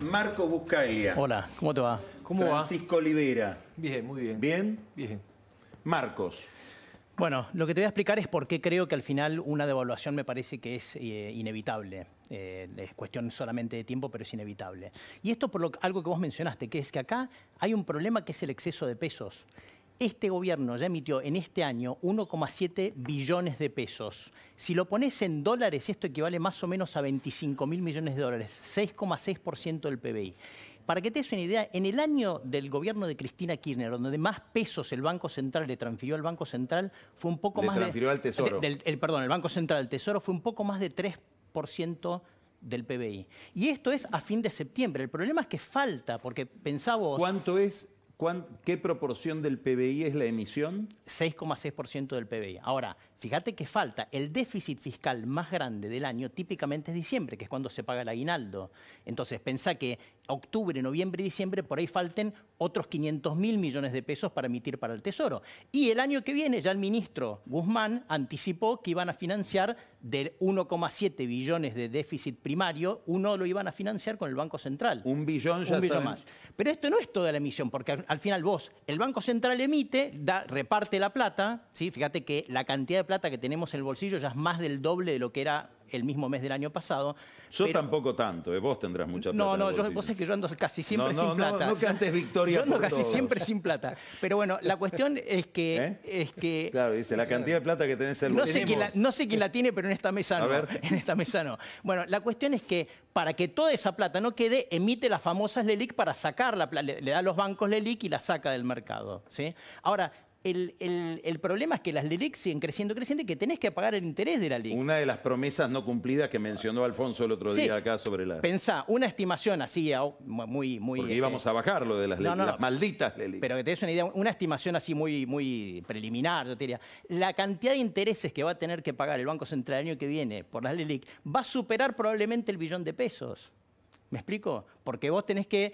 Marco Buscaglia. Hola, ¿cómo te va? ¿Cómo Francisco Olivera. Bien, muy bien. ¿Bien? Bien. Marcos. Bueno, lo que te voy a explicar es por qué creo que al final una devaluación me parece que es eh, inevitable. Eh, es cuestión solamente de tiempo, pero es inevitable. Y esto por lo, algo que vos mencionaste, que es que acá hay un problema que es el exceso de pesos. Este gobierno ya emitió en este año 1,7 billones de pesos. Si lo pones en dólares, esto equivale más o menos a 25 mil millones de dólares, 6,6% del PBI. Para que te des una idea, en el año del gobierno de Cristina Kirchner, donde más pesos el Banco Central le transfirió al Banco Central, fue un poco más... Le transfirió al Tesoro. el, perdón, el Banco Central al Tesoro fue un poco más de 3% del PBI. Y esto es a fin de septiembre. El problema es que falta, porque pensábamos ¿Cuánto es ¿Qué proporción del PBI es la emisión? 6,6% del PBI. Ahora, fíjate que falta. El déficit fiscal más grande del año típicamente es diciembre, que es cuando se paga el aguinaldo. Entonces, pensá que octubre, noviembre y diciembre por ahí falten otros 500 mil millones de pesos para emitir para el Tesoro. Y el año que viene ya el ministro Guzmán anticipó que iban a financiar de 1,7 billones de déficit primario, uno lo iban a financiar con el Banco Central. Un billón ya Un billón más. Pero esto no es toda la emisión, porque al, final vos, el Banco Central emite, da, reparte la plata, ¿sí? fíjate que la cantidad de plata que tenemos en el bolsillo ya es más del doble de lo que era el mismo mes del año pasado. Yo tampoco tanto, ¿eh? vos tendrás mucha plata. No, no, yo, vos es que yo ando casi siempre sin plata. No, no cantes victoria. Yo ando casi siempre sin plata. Pero bueno, la cuestión es que. ¿Eh? Es que... Claro, dice, la cantidad de plata que tenés el bolsillo. No sé quién la tiene, pero en esta mesa no. En esta mesa no. Bueno, la cuestión es que para que toda esa plata no quede, emite las famosas LELIC para sacar la Le, da a los bancos LELIC y la saca del mercado. ¿sí? Ahora, el, problema es que las LELIC siguen creciendo, creciendo y que tenés que pagar el interés de la LELIC. Una de las promesas no cumplidas que mencionó Alfonso el otro día acá sobre la... Pensá, una estimación así muy... muy Porque este, íbamos a bajar lo de las las malditas LELIC. Pero que te des una idea, una estimación así muy, muy preliminar, yo te diría. La cantidad de intereses que va a tener que pagar el Banco Central el año que viene por las LELIC va a superar probablemente el billón de pesos. ¿Me explico? Porque vos tenés que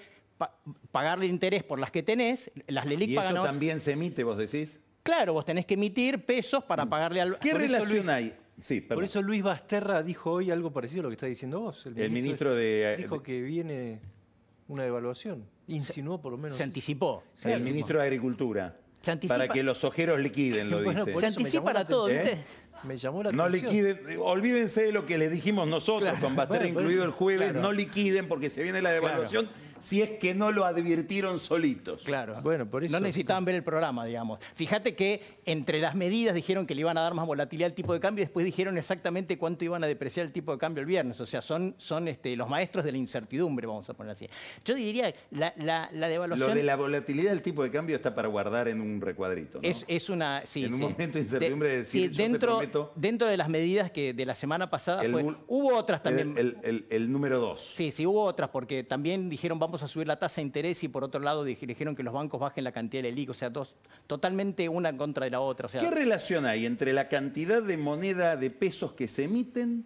pagarle interés por las que tenés, las le ¿Y eso también se emite, vos decís? Claro, vos tenés que emitir pesos para mm. pagarle al... ¿Qué relación hay? Sí, Por eso Luis Basterra dijo hoy algo parecido a lo que está diciendo vos. El ministro, el ministro eh, Dijo que viene una devaluación. Insinuó por lo menos... Se anticipó. el ministro de Agricultura. Se anticipó. Para que los ojeros liquiden, lo dice. Se anticipa para todo, ¿viste? ¿eh? Me llamó la no liquiden, olvídense de lo que les dijimos nosotros, con Basterra incluido el jueves, no liquiden porque se viene la devaluación si es que no lo advirtieron solitos. Claro. Bueno, por eso. No necesitaban ver el programa, digamos. Fíjate que entre las medidas dijeron que le iban a dar más volatilidad al tipo de cambio y después dijeron exactamente cuánto iban a depreciar el tipo de cambio el viernes. O sea, son, son este, los maestros de la incertidumbre, vamos a poner así. Yo diría, la, la, devaluación... Lo de la volatilidad del tipo de cambio está para guardar en un recuadrito, Es, una... en un momento de incertidumbre decir, dentro, Dentro de las medidas que de la semana pasada hubo otras también... El, el número dos. Sí, sí, hubo otras porque también dijeron vamos a subir la tasa de interés y por otro lado dijeron que los bancos bajen la cantidad de lic o sea, dos, totalmente una en contra de la otra. ¿Qué relación hay entre la cantidad de moneda de pesos que se emiten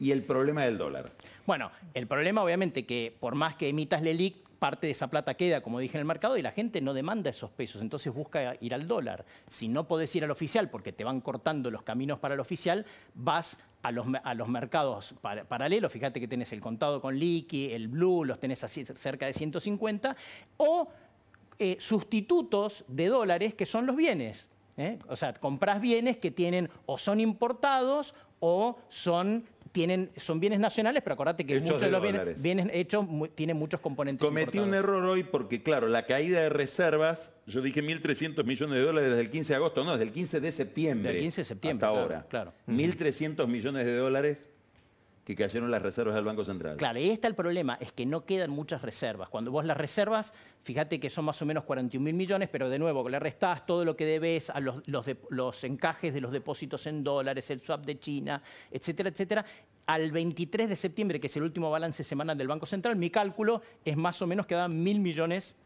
y el problema del dólar? Bueno, el problema obviamente que por más que emitas ELIC, parte de esa plata queda, como dije, en el mercado y la gente no demanda esos pesos, entonces busca ir al dólar. Si no podés ir al oficial porque te van cortando los caminos para el oficial, vas a los, a los, mercados paralelos, fíjate que tenés el contado con liqui, el blue, los tenés así cerca de 150, o eh, sustitutos de dólares que son los bienes. ¿eh? O sea, compras bienes que tienen o son importados o son tienen, son bienes nacionales, pero acordate que muchos de los bienes, hechos tienen muchos componentes. Cometí un error hoy porque, claro, la caída de reservas, yo dije 1.300 millones de dólares desde el 15 de agosto, no, desde el 15 de septiembre. el 15 de septiembre. Hasta ahora. Claro. 1.300 millones de dólares que cayeron las reservas del Banco Central. Claro, y ahí está el problema, es que no quedan muchas reservas. Cuando vos las reservas, fíjate que son más o menos 41 mil millones, pero de nuevo, le restás todo lo que debes a los, encajes de los depósitos en dólares, el swap de China, etcétera, etcétera. Al 23 de septiembre, que es el último balance semanal del Banco Central, mi cálculo es más o menos que dan mil millones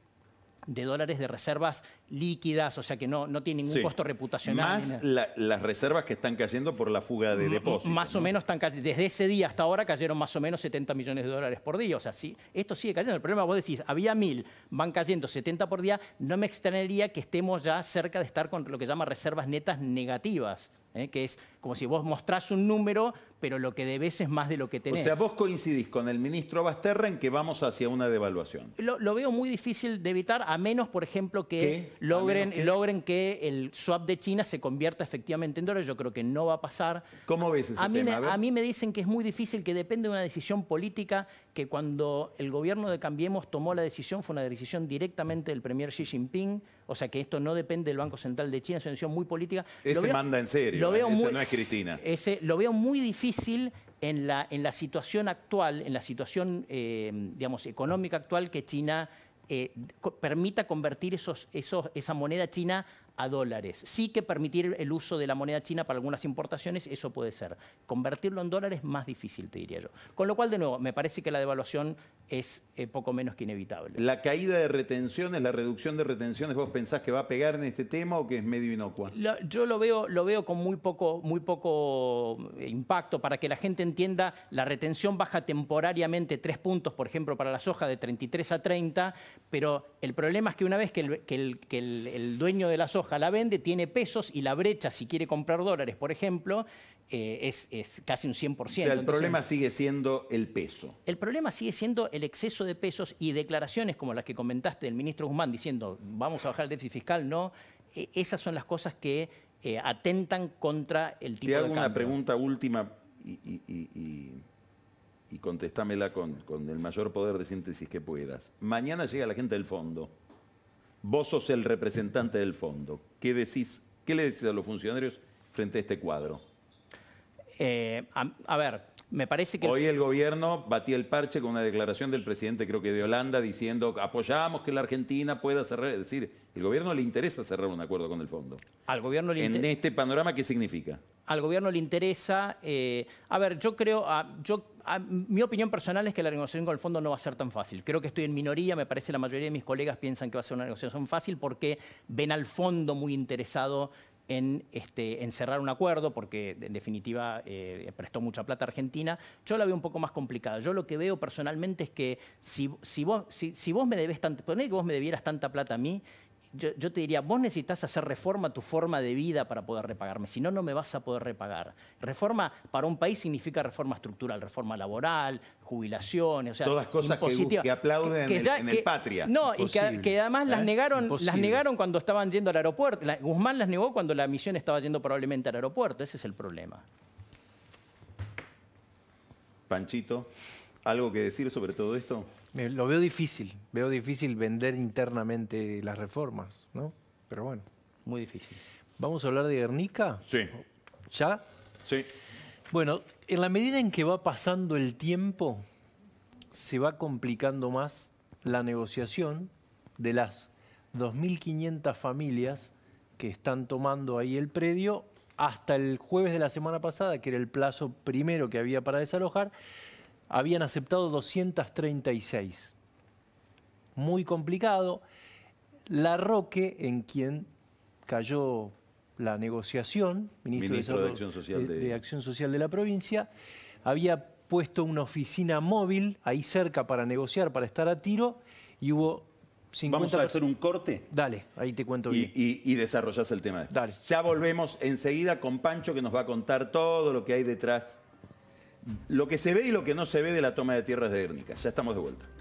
de dólares de reservas líquidas, o sea que no, no tiene ningún costo reputacional. Más las reservas que están cayendo por la fuga de depósitos. Más o menos están cayendo, desde ese día hasta ahora cayeron más o menos 70 millones de dólares por día, o sea, sí, esto sigue cayendo. El problema, vos decís, había mil, van cayendo 70 por día, no me extrañaría que estemos ya cerca de estar con lo que llama reservas netas negativas. ¿eh? que es como si vos mostrás un número, pero lo que debes es más de lo que tenés. O sea, vos coincidís con el ministro Basterra en que vamos hacia una devaluación. Lo, veo muy difícil de evitar, a menos, por ejemplo, que logren, que... logren que el swap de China se convierta efectivamente en dólares. Yo creo que no va a pasar. ¿Cómo ves ese a mí Me, mí me dicen que es muy difícil, que depende de una decisión política, que cuando el gobierno de Cambiemos tomó la decisión, fue una decisión directamente del premier Xi Jinping o sea que esto no depende del Banco Central de China, es una decisión muy política. Ese manda en serio, lo veo ese muy, no es Cristina. lo veo muy difícil en la, en la situación actual, en la situación eh, económica actual que China eh, permita convertir esos, esos, esa moneda china a dólares. Sí que permitir el uso de la moneda china para algunas importaciones, eso puede ser. Convertirlo en dólares es más difícil, te diría yo. Con lo cual, de nuevo, me parece que la devaluación es eh, poco menos que inevitable. La caída de retenciones, la reducción de retenciones, ¿vos pensás que va a pegar en este tema o que es medio inocua? yo lo veo, lo veo con muy poco, muy poco eh, impacto para que la gente entienda, la retención baja temporariamente tres puntos, por ejemplo, para la soja de 33 a 30, pero el problema es que una vez que el, el dueño de la soja Ojalá la vende, tiene pesos y la brecha, si quiere comprar dólares, por ejemplo, eh, es, casi un 100%. O el problema sigue siendo el peso. El problema sigue siendo el exceso de pesos y declaraciones como las que comentaste del ministro Guzmán diciendo vamos a bajar el déficit fiscal, no. E, esas son las cosas que eh, atentan contra el tipo de Te hago una pregunta última y, y, contéstamela con, con el mayor poder de síntesis que puedas. Mañana llega la gente del fondo. Vos sos el representante del fondo. ¿Qué, decís, qué le decís a los funcionarios frente a este cuadro? Eh, a, ver, parece que... Hoy el gobierno batía el parche con una declaración del presidente, creo que de Holanda, diciendo apoyamos que la Argentina pueda cerrar. Es decir, el gobierno le interesa cerrar un acuerdo con el fondo. Al gobierno le interesa. En este panorama, ¿qué significa? Al gobierno le interesa. Eh, a ver, yo creo. yo, mi opinión personal es que la negociación con el fondo no va a ser tan fácil. Creo que estoy en minoría. Me parece la mayoría de mis colegas piensan que va a ser una negociación fácil porque ven al fondo muy interesado en, este, cerrar un acuerdo, porque en definitiva eh, prestó mucha plata a Argentina. Yo la veo un poco más complicada. Yo lo que veo personalmente es que si, vos, si, vos me debes tanto poner que vos me debieras tanta plata a mí yo, te diría, vos necesitas hacer reforma a tu forma de vida para poder repagarme, si no, no me vas a poder repagar. Reforma para un país significa reforma estructural, reforma laboral, jubilaciones, o sea, todas cosas que, que, aplauden en, el patria. No, y que, además las ¿Eh? negaron, las negaron cuando estaban yendo al aeropuerto. Guzmán las negó cuando la misión estaba yendo probablemente al aeropuerto, ese es el problema. Panchito, ¿algo que decir sobre todo esto? Lo veo difícil, veo difícil vender internamente las reformas, ¿no? Pero bueno. Muy difícil. ¿Vamos a hablar de Guernica? Sí. ¿Ya? Sí. Bueno, en la medida en que va pasando el tiempo, se va complicando más la negociación de las 2.500 familias que están tomando ahí el predio hasta el jueves de la semana pasada, que era el plazo primero que había para desalojar, habían aceptado 236. Muy complicado. La Roque, en quien cayó la negociación, ministro, de, Acción Social eh, de, Acción Social de la provincia, había puesto una oficina móvil ahí cerca para negociar, para estar a tiro, y hubo Vamos a hacer un corte. Dale, ahí te cuento bien. Y, y, el tema. Dale. Ya volvemos enseguida con Pancho que nos va a contar todo lo que hay detrás lo que se ve y lo que no se ve de la toma de tierras de Guernica. Ya estamos de vuelta.